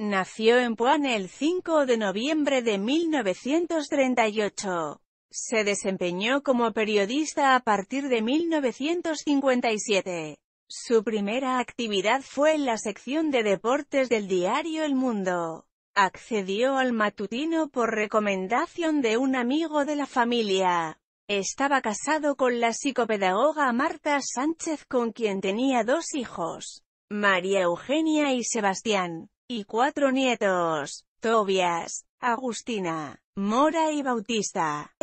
Nació en Puan el 5 de noviembre de 1938. Se desempeñó como periodista a partir de 1957. Su primera actividad fue en la sección de deportes del diario El Mundo. Accedió al matutino por recomendación de un amigo de la familia. Estaba casado con la psicopedagoga Marta Sánchez con quien tenía dos hijos, María Eugenia y Sebastián y cuatro nietos, Tobias, Agustina, Mora y Bautista.